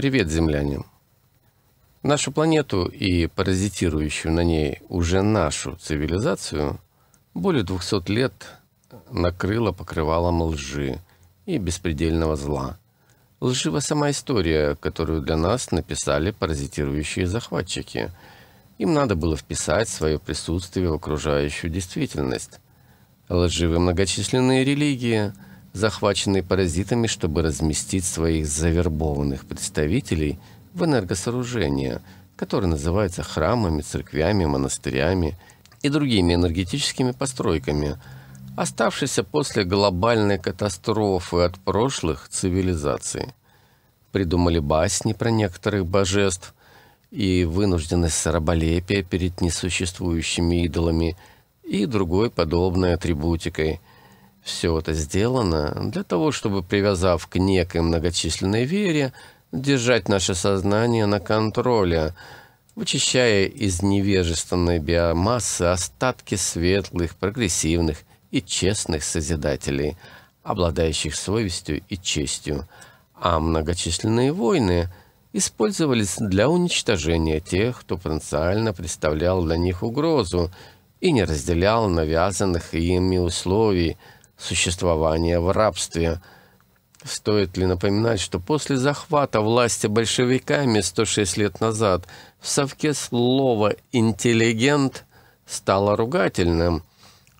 Привет, землянин. Нашу планету и паразитирующую на ней уже нашу цивилизацию более 200 лет накрыла покрывалом лжи и беспредельного зла. Лжива сама история, которую для нас написали паразитирующие захватчики. Им надо было вписать свое присутствие в окружающую действительность. Лживы многочисленные религии – захваченные паразитами, чтобы разместить своих завербованных представителей в энергосооружения, которые называются храмами, церквями, монастырями и другими энергетическими постройками, оставшиеся после глобальной катастрофы от прошлых цивилизаций. Придумали басни про некоторых божеств и вынужденность сораболепия перед несуществующими идолами и другой подобной атрибутикой – все это сделано для того, чтобы, привязав к некой многочисленной вере, держать наше сознание на контроле, вычищая из невежественной биомассы остатки светлых, прогрессивных и честных созидателей, обладающих совестью и честью, а многочисленные войны использовались для уничтожения тех, кто потенциально представлял для них угрозу и не разделял навязанных ими условий – существования в рабстве. Стоит ли напоминать, что после захвата власти большевиками 106 лет назад в совке слово «интеллигент» стало ругательным,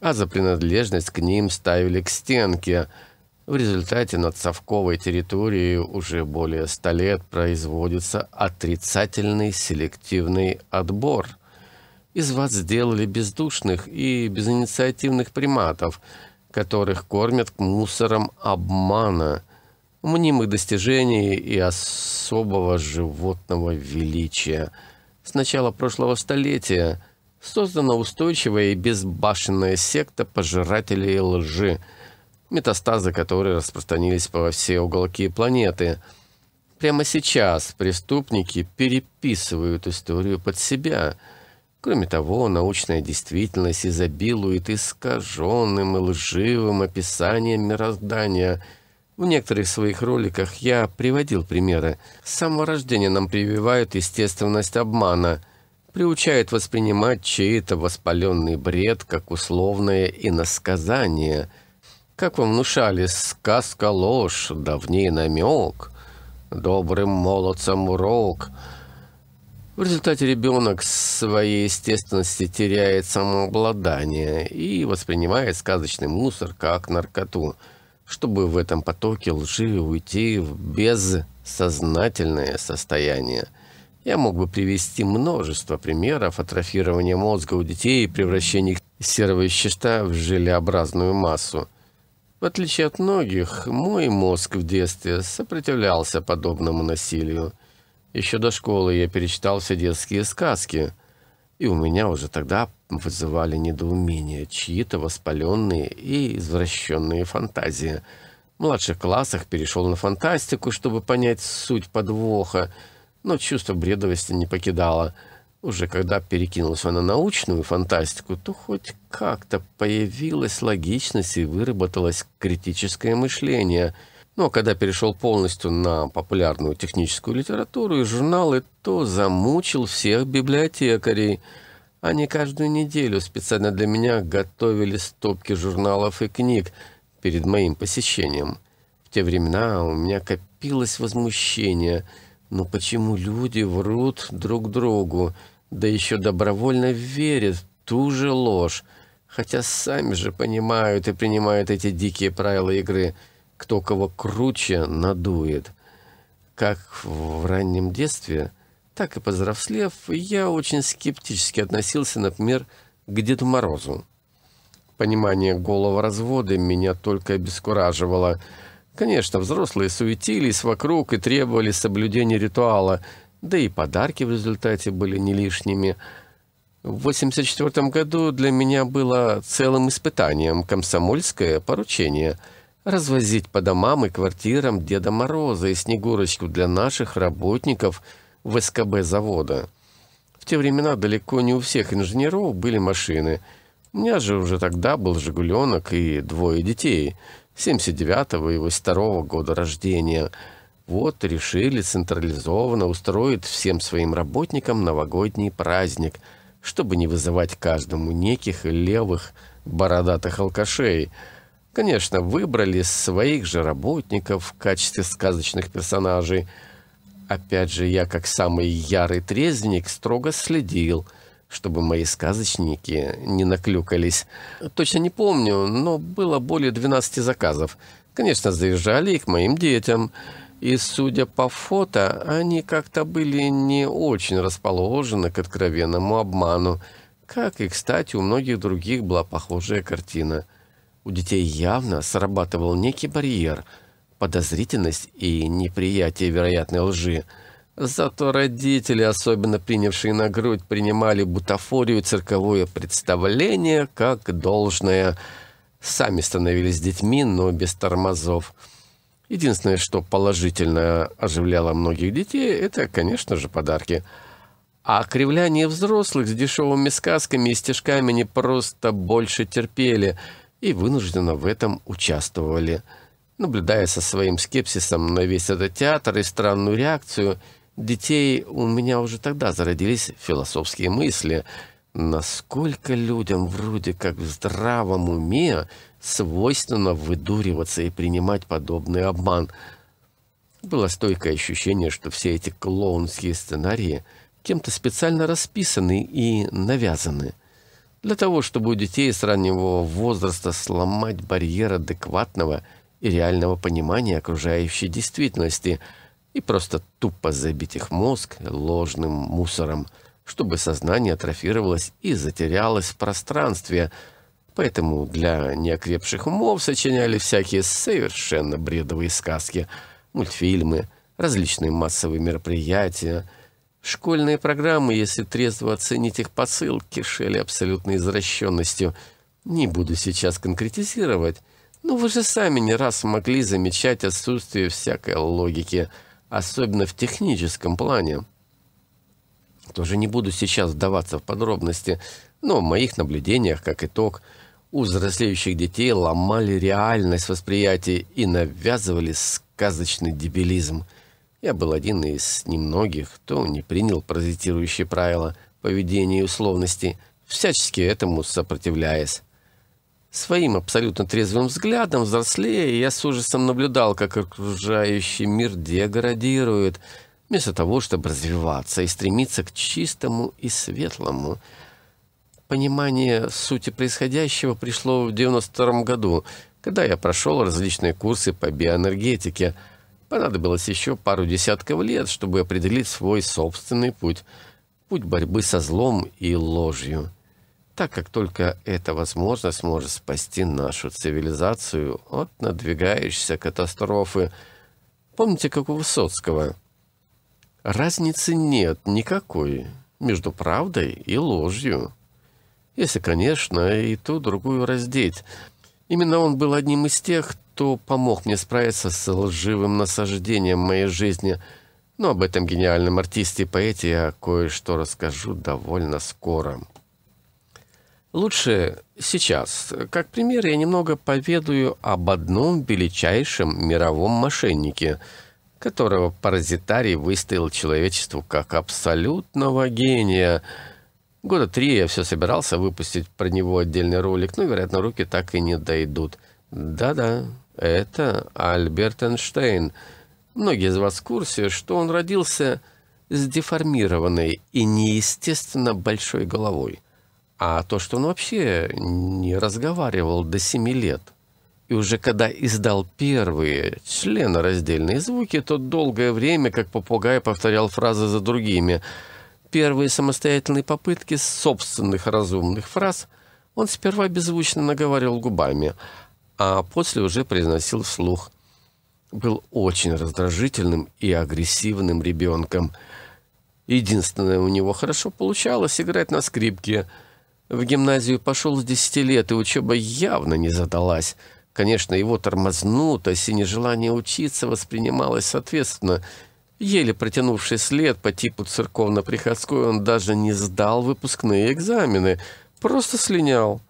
а за принадлежность к ним ставили к стенке. В результате над совковой территорией уже более ста лет производится отрицательный селективный отбор. Из вас сделали бездушных и безинициативных приматов – которых кормят мусором обмана, мнимых достижений и особого животного величия. С начала прошлого столетия создана устойчивая и безбашенная секта пожирателей лжи, метастазы которой распространились по все уголки планеты. Прямо сейчас преступники переписывают историю под себя – Кроме того, научная действительность изобилует искаженным и лживым описанием мироздания. В некоторых своих роликах я приводил примеры. С самого рождения нам прививают естественность обмана, приучают воспринимать чей-то воспаленный бред как условное иносказание. Как вам внушали, сказка ложь, давний намек, добрым молодцам урок — в результате ребенок своей естественности теряет самообладание и воспринимает сказочный мусор как наркоту, чтобы в этом потоке лжи уйти в бессознательное состояние. Я мог бы привести множество примеров атрофирования мозга у детей и превращения их серого вещества в желеобразную массу. В отличие от многих, мой мозг в детстве сопротивлялся подобному насилию. Еще до школы я перечитал все детские сказки, и у меня уже тогда вызывали недоумение чьи-то воспаленные и извращенные фантазии. В младших классах перешел на фантастику, чтобы понять суть подвоха, но чувство бредовости не покидало. Уже когда перекинулся на научную фантастику, то хоть как-то появилась логичность и выработалось критическое мышление — но ну, а когда перешел полностью на популярную техническую литературу и журналы, то замучил всех библиотекарей. Они каждую неделю специально для меня готовили стопки журналов и книг перед моим посещением. В те времена у меня копилось возмущение. Но «Ну, почему люди врут друг другу, да еще добровольно верят в ту же ложь, хотя сами же понимают и принимают эти дикие правила игры – кто кого круче надует. Как в раннем детстве, так и повзрослев, я очень скептически относился, например, к Деду Морозу. Понимание голого развода меня только обескураживало. Конечно, взрослые суетились вокруг и требовали соблюдения ритуала, да и подарки в результате были не лишними. В 1984 году для меня было целым испытанием комсомольское поручение — развозить по домам и квартирам Деда Мороза и Снегурочку для наших работников в СКБ завода. В те времена далеко не у всех инженеров были машины. У меня же уже тогда был «Жигуленок» и двое детей, 79-го и 82-го года рождения. Вот решили централизованно устроить всем своим работникам новогодний праздник, чтобы не вызывать каждому неких левых бородатых алкашей – Конечно, выбрали своих же работников в качестве сказочных персонажей. Опять же, я, как самый ярый трезвенник, строго следил, чтобы мои сказочники не наклюкались. Точно не помню, но было более 12 заказов. Конечно, заезжали и к моим детям. И, судя по фото, они как-то были не очень расположены к откровенному обману, как и, кстати, у многих других была похожая картина – у детей явно срабатывал некий барьер, подозрительность и неприятие вероятной лжи. Зато родители, особенно принявшие на грудь, принимали бутафорию цирковое представление как должное. Сами становились детьми, но без тормозов. Единственное, что положительно оживляло многих детей, это, конечно же, подарки. А кривляние взрослых с дешевыми сказками и стишками не просто больше терпели – и вынужденно в этом участвовали. Наблюдая со своим скепсисом на весь этот театр и странную реакцию детей, у меня уже тогда зародились философские мысли. Насколько людям вроде как в здравом уме свойственно выдуриваться и принимать подобный обман. Было стойкое ощущение, что все эти клоунские сценарии кем-то специально расписаны и навязаны – для того, чтобы у детей с раннего возраста сломать барьер адекватного и реального понимания окружающей действительности и просто тупо забить их мозг ложным мусором, чтобы сознание атрофировалось и затерялось в пространстве. Поэтому для неокрепших умов сочиняли всякие совершенно бредовые сказки, мультфильмы, различные массовые мероприятия – Школьные программы, если трезво оценить их посыл, кишели абсолютной извращенностью. Не буду сейчас конкретизировать, но ну, вы же сами не раз могли замечать отсутствие всякой логики, особенно в техническом плане. Тоже не буду сейчас вдаваться в подробности, но в моих наблюдениях, как итог, у взрослеющих детей ломали реальность восприятия и навязывали сказочный дебилизм – я был один из немногих, кто не принял паразитирующие правила поведения и условности, всячески этому сопротивляясь. Своим абсолютно трезвым взглядом, взрослее, я с ужасом наблюдал, как окружающий мир деградирует, вместо того, чтобы развиваться и стремиться к чистому и светлому. Понимание сути происходящего пришло в 92 году, когда я прошел различные курсы по биоэнергетике – Понадобилось еще пару десятков лет, чтобы определить свой собственный путь, путь борьбы со злом и ложью, так как только эта возможность сможет спасти нашу цивилизацию от надвигающейся катастрофы. Помните, как у Высоцкого? Разницы нет никакой между правдой и ложью. Если, конечно, и ту другую раздеть – Именно он был одним из тех, кто помог мне справиться с лживым насаждением моей жизни. Но об этом гениальном артисте и поэте я кое-что расскажу довольно скоро. Лучше сейчас, как пример, я немного поведаю об одном величайшем мировом мошеннике, которого паразитарий выставил человечеству как абсолютного гения – Года три я все собирался выпустить про него отдельный ролик, но, ну, вероятно, руки так и не дойдут. Да-да, это Альберт Эйнштейн. Многие из вас в курсе, что он родился с деформированной и неестественно большой головой. А то, что он вообще не разговаривал до семи лет. И уже когда издал первые членораздельные звуки, то долгое время, как попугай, повторял фразы за другими – первые самостоятельные попытки собственных разумных фраз он сперва беззвучно наговаривал губами, а после уже произносил вслух. Был очень раздражительным и агрессивным ребенком. Единственное, у него хорошо получалось играть на скрипке. В гимназию пошел с десяти лет, и учеба явно не задалась. Конечно, его тормознутость и нежелание учиться воспринималось соответственно – Еле протянувший след по типу церковно-приходской, он даже не сдал выпускные экзамены, просто слинял.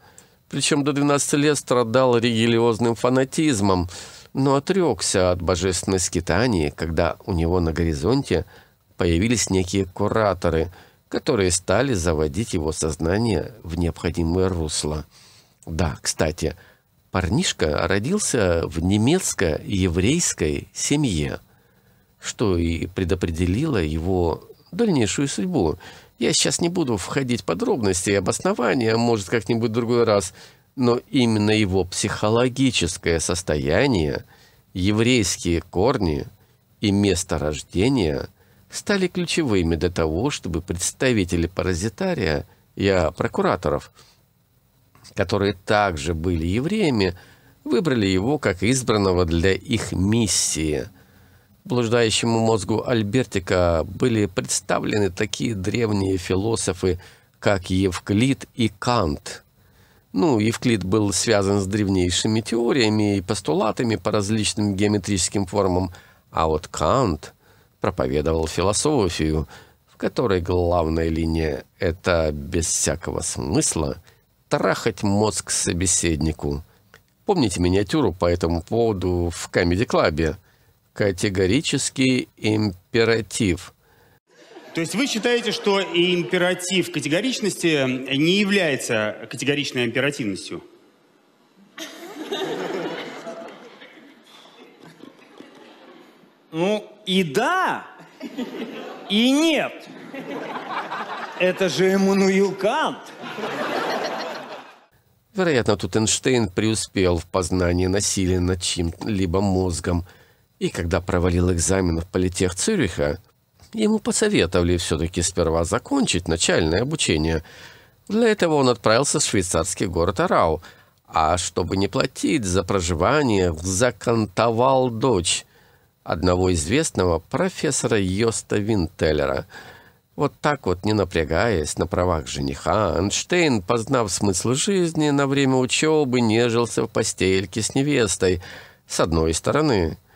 Причем до 12 лет страдал религиозным фанатизмом, но отрекся от божественной скитании, когда у него на горизонте появились некие кураторы, которые стали заводить его сознание в необходимое русло. Да, кстати, парнишка родился в немецко-еврейской семье – что и предопределило его дальнейшую судьбу. Я сейчас не буду входить в подробности и обоснования, может, как-нибудь другой раз, но именно его психологическое состояние, еврейские корни и место рождения стали ключевыми для того, чтобы представители паразитария, я прокураторов, которые также были евреями, выбрали его как избранного для их миссии – блуждающему мозгу Альбертика были представлены такие древние философы, как Евклид и Кант. Ну, Евклид был связан с древнейшими теориями и постулатами по различным геометрическим формам, а вот Кант проповедовал философию, в которой главная линия — это без всякого смысла трахать мозг собеседнику. Помните миниатюру по этому поводу в Камеди Клабе — Категорический императив. То есть вы считаете, что императив категоричности не является категоричной императивностью? Ну, и да, и нет. Это же Эммануил Кант. Вероятно, тут Эйнштейн преуспел в познании насилия над чьим-либо мозгом – и когда провалил экзамен в политех Цюриха, ему посоветовали все-таки сперва закончить начальное обучение. Для этого он отправился в швейцарский город Арау, а чтобы не платить за проживание, законтовал дочь одного известного профессора Йоста Винтеллера. Вот так вот, не напрягаясь на правах жениха, Эйнштейн, познав смысл жизни, на время учебы нежился в постельке с невестой, с одной стороны –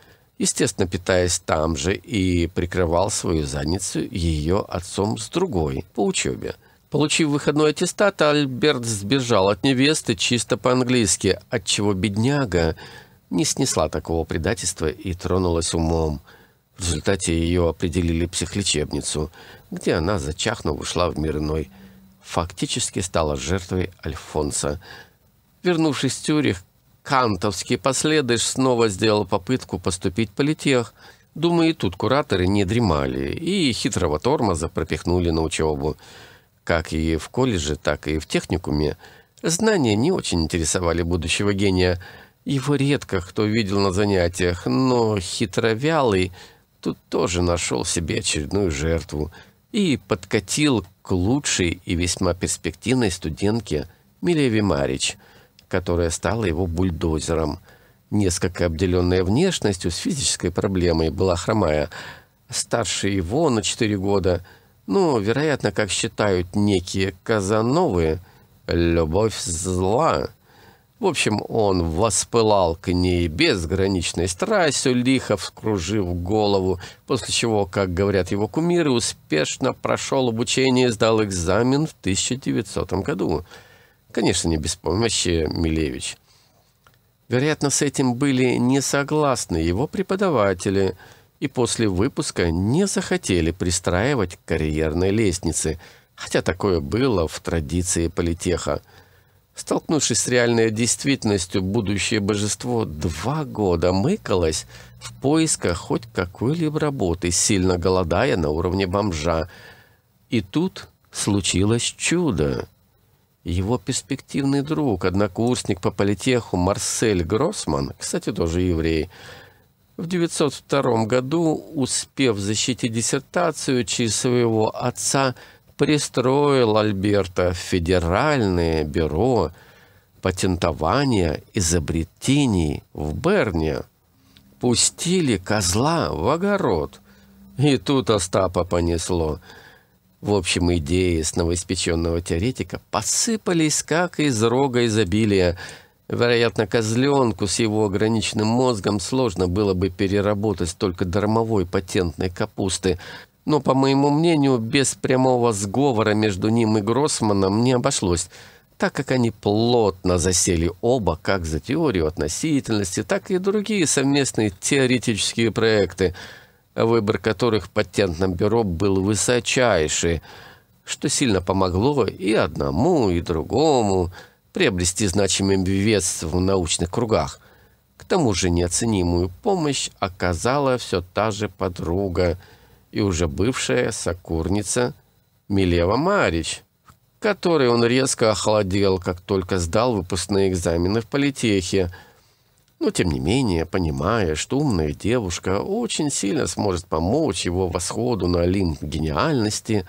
естественно, питаясь там же, и прикрывал свою задницу ее отцом с другой, по учебе. Получив выходной аттестат, Альберт сбежал от невесты чисто по-английски, отчего бедняга не снесла такого предательства и тронулась умом. В результате ее определили психлечебницу, где она, зачахнув, ушла в мир иной. Фактически стала жертвой Альфонса. Вернувшись в Тюрих, Кантовский последыш снова сделал попытку поступить в политех. Думаю, и тут кураторы не дремали и хитрого тормоза пропихнули на учебу. Как и в колледже, так и в техникуме знания не очень интересовали будущего гения. Его редко кто видел на занятиях, но хитровялый тут тоже нашел себе очередную жертву и подкатил к лучшей и весьма перспективной студентке Милеви Марич – которая стала его бульдозером. Несколько обделенная внешностью с физической проблемой была хромая. Старше его на 4 года. Ну, вероятно, как считают некие казановые, любовь зла. В общем, он воспылал к ней безграничной страстью, лихо вкружив голову, после чего, как говорят его кумиры, успешно прошел обучение и сдал экзамен в 1900 году. Конечно, не без помощи Милевич. Вероятно, с этим были не согласны его преподаватели и после выпуска не захотели пристраивать к карьерной лестнице, хотя такое было в традиции политеха. Столкнувшись с реальной действительностью, будущее божество два года мыкалось в поисках хоть какой-либо работы, сильно голодая на уровне бомжа. И тут случилось чудо. Его перспективный друг, однокурсник по политеху Марсель Гроссман, кстати, тоже еврей, в 902 году, успев защитить диссертацию через своего отца, пристроил Альберта в Федеральное бюро патентования изобретений в Берне. Пустили козла в огород. И тут Остапа понесло – в общем, идеи с новоиспеченного теоретика посыпались, как из рога изобилия. Вероятно, козленку с его ограниченным мозгом сложно было бы переработать только дармовой патентной капусты. Но, по моему мнению, без прямого сговора между ним и Гроссманом не обошлось, так как они плотно засели оба как за теорию относительности, так и другие совместные теоретические проекты – выбор которых в патентном бюро был высочайший, что сильно помогло и одному, и другому приобрести значимое вес в научных кругах. К тому же неоценимую помощь оказала все та же подруга и уже бывшая сокурница Милева Марич, которой он резко охладел, как только сдал выпускные экзамены в политехе – но, тем не менее, понимая, что умная девушка очень сильно сможет помочь его восходу на лимб гениальности,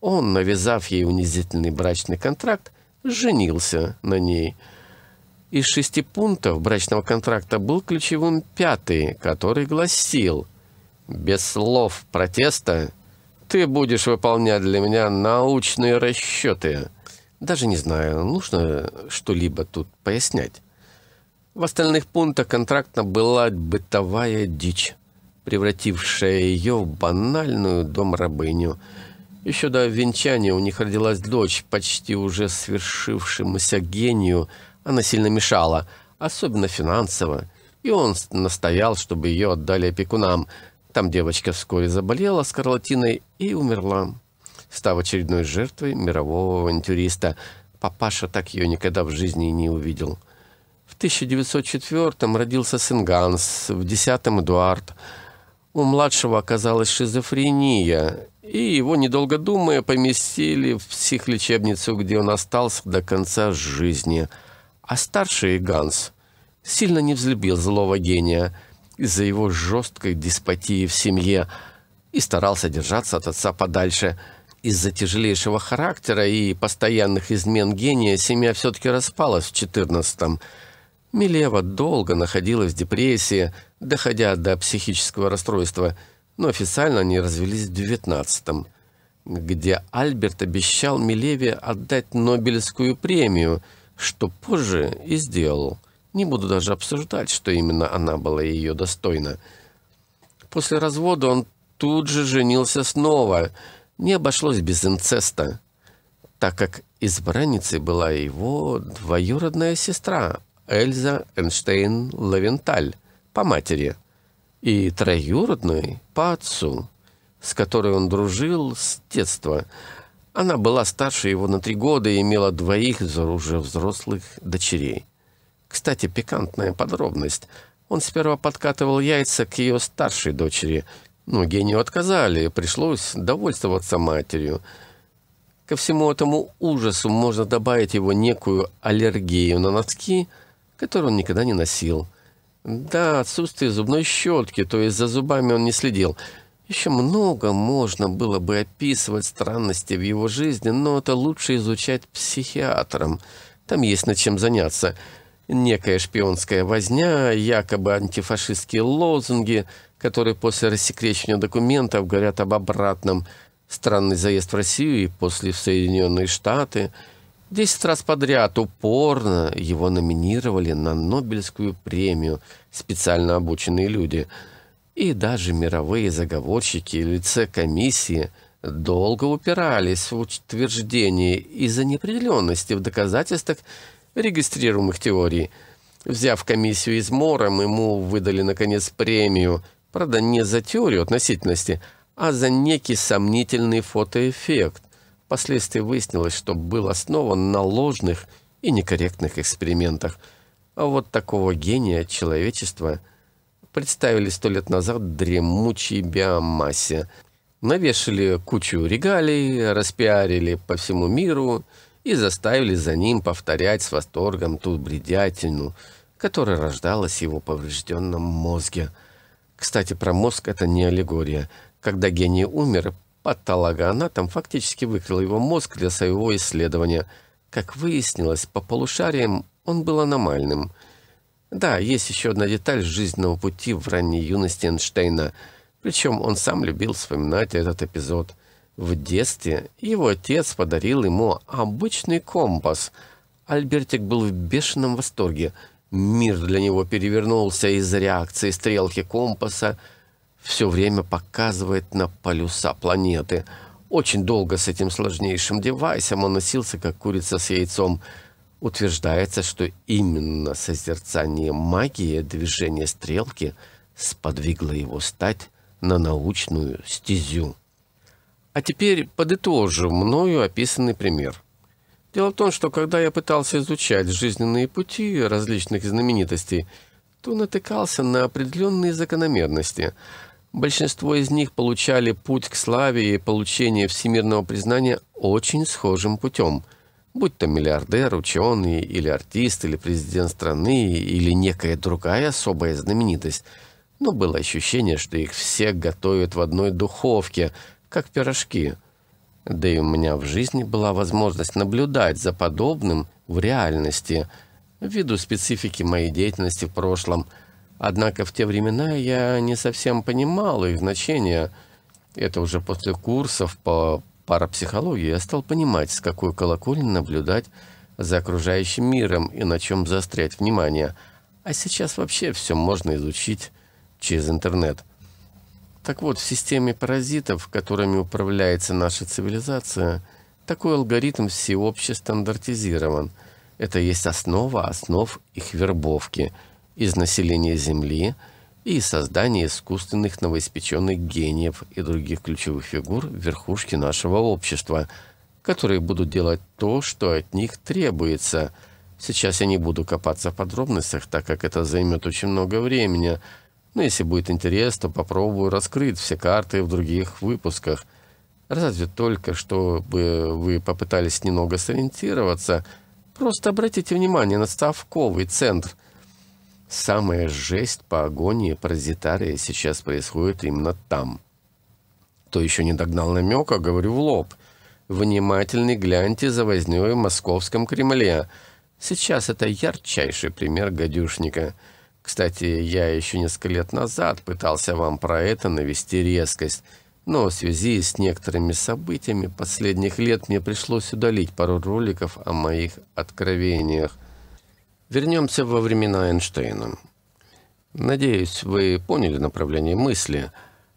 он, навязав ей унизительный брачный контракт, женился на ней. Из шести пунктов брачного контракта был ключевым пятый, который гласил «Без слов протеста ты будешь выполнять для меня научные расчеты». Даже не знаю, нужно что-либо тут пояснять. В остальных пунктах контракта была бытовая дичь, превратившая ее в банальную домрабыню. Еще до венчания у них родилась дочь, почти уже свершившемуся гению. Она сильно мешала, особенно финансово. И он настоял, чтобы ее отдали опекунам. Там девочка вскоре заболела скарлатиной и умерла, став очередной жертвой мирового авантюриста. Папаша так ее никогда в жизни не увидел. 1904-м родился сын Ганс, в 10-м Эдуард. У младшего оказалась шизофрения, и его, недолго думая, поместили в психлечебницу, где он остался до конца жизни. А старший Ганс сильно не взлюбил злого гения из-за его жесткой деспотии в семье и старался держаться от отца подальше – из-за тяжелейшего характера и постоянных измен гения семья все-таки распалась в 14-м. Милева долго находилась в депрессии, доходя до психического расстройства, но официально они развелись в 19 где Альберт обещал Милеве отдать Нобелевскую премию, что позже и сделал. Не буду даже обсуждать, что именно она была ее достойна. После развода он тут же женился снова. Не обошлось без инцеста, так как избранницей была его двоюродная сестра Эльза Эйнштейн Лавенталь по матери и троюродной по отцу, с которой он дружил с детства. Она была старше его на три года и имела двоих из уже взрослых дочерей. Кстати, пикантная подробность. Он сперва подкатывал яйца к ее старшей дочери. но ну, гению отказали, пришлось довольствоваться матерью. Ко всему этому ужасу можно добавить его некую аллергию на носки – который он никогда не носил. Да, отсутствие зубной щетки, то есть за зубами он не следил. Еще много можно было бы описывать странности в его жизни, но это лучше изучать психиатром. Там есть над чем заняться. Некая шпионская возня, якобы антифашистские лозунги, которые после рассекречивания документов говорят об обратном. Странный заезд в Россию и после в Соединенные Штаты – Десять раз подряд упорно его номинировали на Нобелевскую премию специально обученные люди. И даже мировые заговорщики и лице комиссии долго упирались в утверждение из-за неопределенности в доказательствах регистрируемых теорий. Взяв комиссию измором, ему выдали, наконец, премию, правда, не за теорию относительности, а за некий сомнительный фотоэффект Впоследствии выяснилось, что был основан на ложных и некорректных экспериментах. А вот такого гения человечества представили сто лет назад дремучей биомассе. Навешали кучу регалий, распиарили по всему миру и заставили за ним повторять с восторгом ту бредятину, которая рождалась в его поврежденном мозге. Кстати, про мозг это не аллегория. Когда гений умер, Патологоанатом фактически выкрыл его мозг для своего исследования. Как выяснилось, по полушариям он был аномальным. Да, есть еще одна деталь жизненного пути в ранней юности Эйнштейна. Причем он сам любил вспоминать этот эпизод. В детстве его отец подарил ему обычный компас. Альбертик был в бешеном восторге. Мир для него перевернулся из-за реакции стрелки компаса – все время показывает на полюса планеты. Очень долго с этим сложнейшим девайсом он носился, как курица с яйцом. Утверждается, что именно созерцание магии движения стрелки сподвигло его стать на научную стезю. А теперь подытожу мною описанный пример. Дело в том, что когда я пытался изучать жизненные пути различных знаменитостей, то натыкался на определенные закономерности – Большинство из них получали путь к славе и получение всемирного признания очень схожим путем, будь то миллиардер, ученый, или артист, или президент страны, или некая другая особая знаменитость. Но было ощущение, что их все готовят в одной духовке, как пирожки. Да и у меня в жизни была возможность наблюдать за подобным в реальности, ввиду специфики моей деятельности в прошлом – Однако в те времена я не совсем понимал их значение. Это уже после курсов по парапсихологии я стал понимать, с какой колокольни наблюдать за окружающим миром и на чем заострять внимание. А сейчас вообще все можно изучить через интернет. Так вот, в системе паразитов, которыми управляется наша цивилизация, такой алгоритм всеобще стандартизирован. Это есть основа основ их вербовки – из населения Земли и создание искусственных новоиспеченных гениев и других ключевых фигур в верхушке нашего общества, которые будут делать то, что от них требуется. Сейчас я не буду копаться в подробностях, так как это займет очень много времени, но если будет интерес, то попробую раскрыть все карты в других выпусках. Разве только, чтобы вы попытались немного сориентироваться, просто обратите внимание на ставковый центр – самая жесть по агонии паразитария сейчас происходит именно там. Кто еще не догнал намека, говорю в лоб. Внимательный гляньте за вознёй в московском Кремле. Сейчас это ярчайший пример гадюшника. Кстати, я еще несколько лет назад пытался вам про это навести резкость, но в связи с некоторыми событиями последних лет мне пришлось удалить пару роликов о моих откровениях. Вернемся во времена Эйнштейна. Надеюсь, вы поняли направление мысли.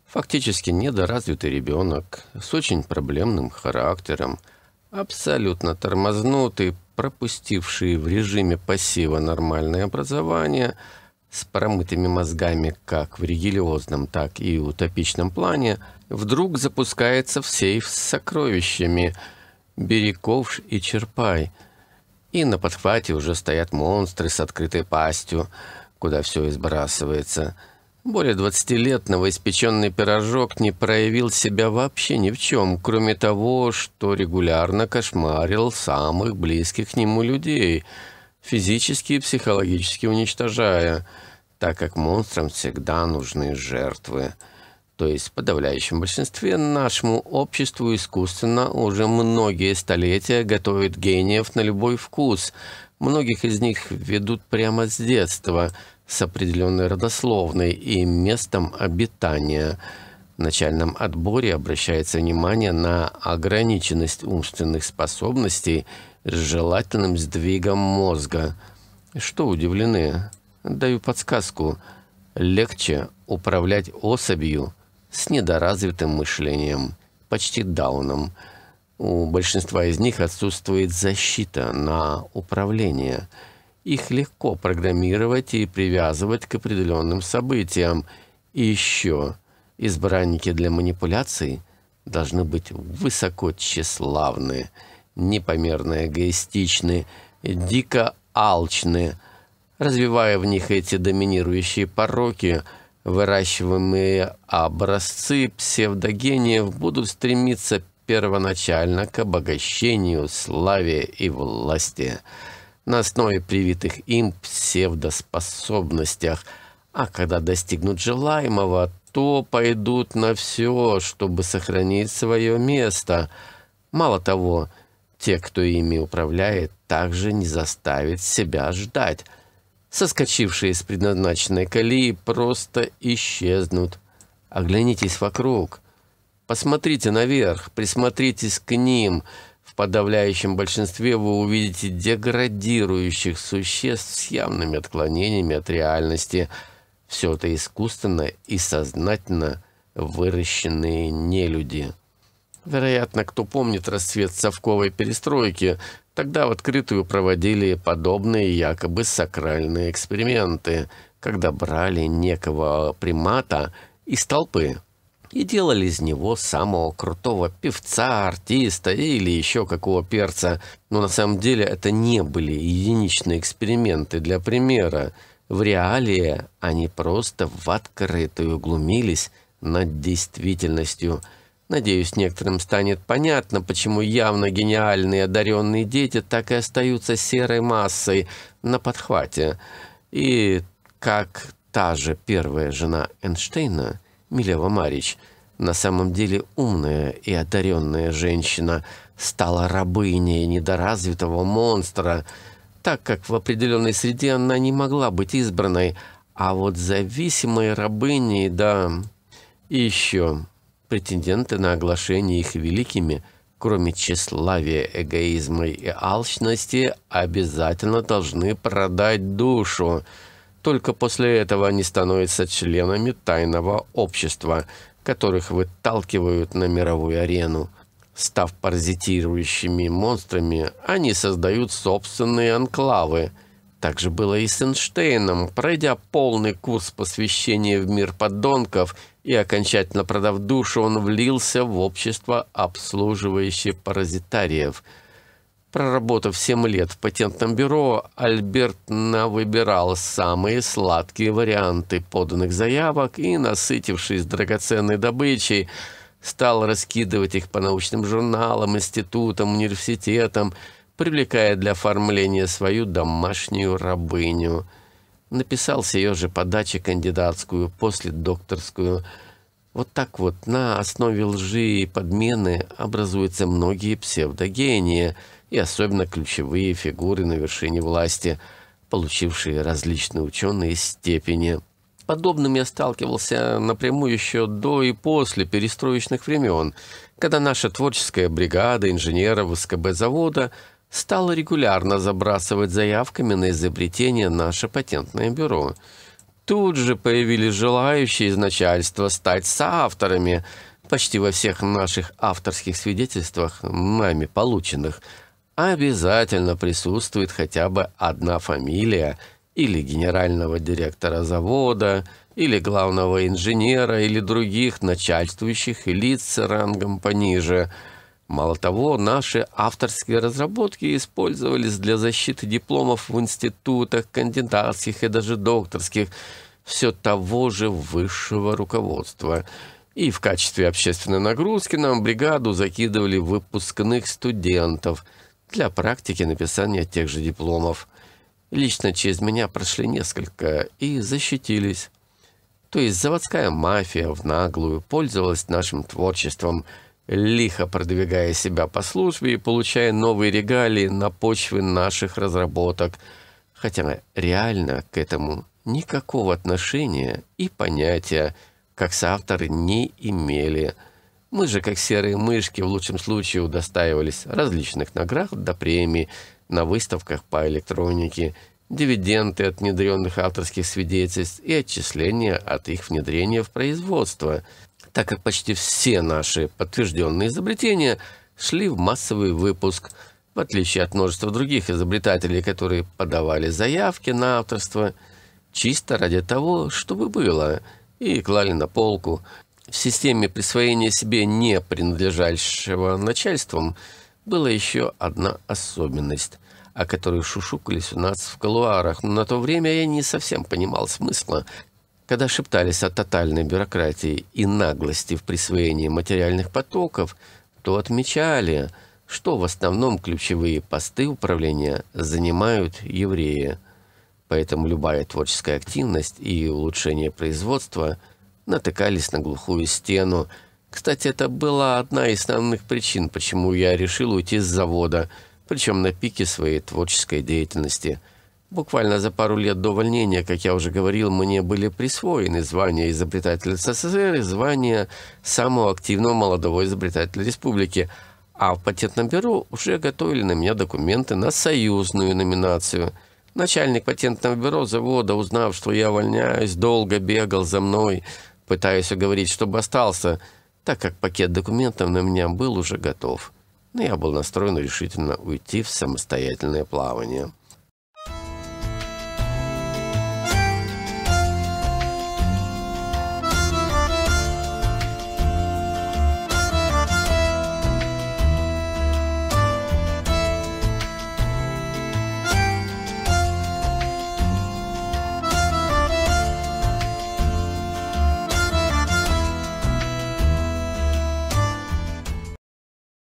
Фактически недоразвитый ребенок с очень проблемным характером, абсолютно тормознутый, пропустивший в режиме пассива нормальное образование, с промытыми мозгами как в религиозном, так и утопичном плане, вдруг запускается в сейф с сокровищами «Бери ковш и черпай», и на подхвате уже стоят монстры с открытой пастью, куда все избрасывается. Более 20 лет новоиспеченный пирожок не проявил себя вообще ни в чем, кроме того, что регулярно кошмарил самых близких к нему людей, физически и психологически уничтожая, так как монстрам всегда нужны жертвы то есть в подавляющем большинстве нашему обществу искусственно уже многие столетия готовят гениев на любой вкус. Многих из них ведут прямо с детства, с определенной родословной и местом обитания. В начальном отборе обращается внимание на ограниченность умственных способностей с желательным сдвигом мозга. Что удивлены? Даю подсказку. Легче управлять особью – с недоразвитым мышлением, почти дауном. У большинства из них отсутствует защита на управление. Их легко программировать и привязывать к определенным событиям. И еще избранники для манипуляций должны быть высоко тщеславны, непомерно эгоистичны, дико алчны, развивая в них эти доминирующие пороки – выращиваемые образцы псевдогениев будут стремиться первоначально к обогащению, славе и власти на основе привитых им псевдоспособностях, а когда достигнут желаемого, то пойдут на все, чтобы сохранить свое место. Мало того, те, кто ими управляет, также не заставит себя ждать – соскочившие с предназначенной колеи, просто исчезнут. Оглянитесь вокруг. Посмотрите наверх, присмотритесь к ним. В подавляющем большинстве вы увидите деградирующих существ с явными отклонениями от реальности. Все это искусственно и сознательно выращенные нелюди. Вероятно, кто помнит расцвет совковой перестройки, Тогда в открытую проводили подобные якобы сакральные эксперименты, когда брали некого примата из толпы и делали из него самого крутого певца, артиста или еще какого перца. Но на самом деле это не были единичные эксперименты для примера. В реалии они просто в открытую глумились над действительностью – Надеюсь, некоторым станет понятно, почему явно гениальные одаренные дети так и остаются серой массой на подхвате. И как та же первая жена Эйнштейна, Милева Марич, на самом деле умная и одаренная женщина, стала рабыней недоразвитого монстра, так как в определенной среде она не могла быть избранной, а вот зависимой рабыней, да, и еще претенденты на оглашение их великими, кроме тщеславия, эгоизма и алчности, обязательно должны продать душу. Только после этого они становятся членами тайного общества, которых выталкивают на мировую арену. Став паразитирующими монстрами, они создают собственные анклавы. Так же было и с Эйнштейном. Пройдя полный курс посвящения в мир подонков – и, окончательно продав душу, он влился в общество обслуживающих паразитариев. Проработав 7 лет в патентном бюро, Альберт навыбирал самые сладкие варианты поданных заявок и, насытившись драгоценной добычей, стал раскидывать их по научным журналам, институтам, университетам, привлекая для оформления свою домашнюю рабыню – написал с ее же подачи кандидатскую, после докторскую. Вот так вот на основе лжи и подмены образуются многие псевдогении и особенно ключевые фигуры на вершине власти, получившие различные ученые степени. Подобным я сталкивался напрямую еще до и после перестроечных времен, когда наша творческая бригада инженеров СКБ-завода – стало регулярно забрасывать заявками на изобретение наше патентное бюро. Тут же появились желающие из начальства стать соавторами почти во всех наших авторских свидетельствах, нами полученных, обязательно присутствует хотя бы одна фамилия или генерального директора завода, или главного инженера, или других начальствующих лиц рангом пониже – Мало того, наши авторские разработки использовались для защиты дипломов в институтах, кандидатских и даже докторских, все того же высшего руководства. И в качестве общественной нагрузки нам бригаду закидывали выпускных студентов для практики написания тех же дипломов. Лично через меня прошли несколько и защитились. То есть заводская мафия в наглую пользовалась нашим творчеством – лихо продвигая себя по службе и получая новые регалии на почве наших разработок, хотя реально к этому никакого отношения и понятия, как соавторы, не имели. Мы же, как серые мышки, в лучшем случае удостаивались различных наград до премий на выставках по электронике, дивиденды от внедренных авторских свидетельств и отчисления от их внедрения в производство – так как почти все наши подтвержденные изобретения шли в массовый выпуск, в отличие от множества других изобретателей, которые подавали заявки на авторство чисто ради того, чтобы было, и клали на полку. В системе присвоения себе не принадлежащего начальством была еще одна особенность, о которой шушукались у нас в колуарах, но на то время я не совсем понимал смысла – когда шептались о тотальной бюрократии и наглости в присвоении материальных потоков, то отмечали, что в основном ключевые посты управления занимают евреи. Поэтому любая творческая активность и улучшение производства натыкались на глухую стену. Кстати, это была одна из основных причин, почему я решил уйти с завода, причем на пике своей творческой деятельности – Буквально за пару лет до увольнения, как я уже говорил, мне были присвоены звания изобретателя СССР и звания самого активного молодого изобретателя республики. А в патентном бюро уже готовили на меня документы на союзную номинацию. Начальник патентного бюро завода, узнав, что я увольняюсь, долго бегал за мной, пытаясь уговорить, чтобы остался, так как пакет документов на меня был уже готов. Но я был настроен решительно уйти в самостоятельное плавание.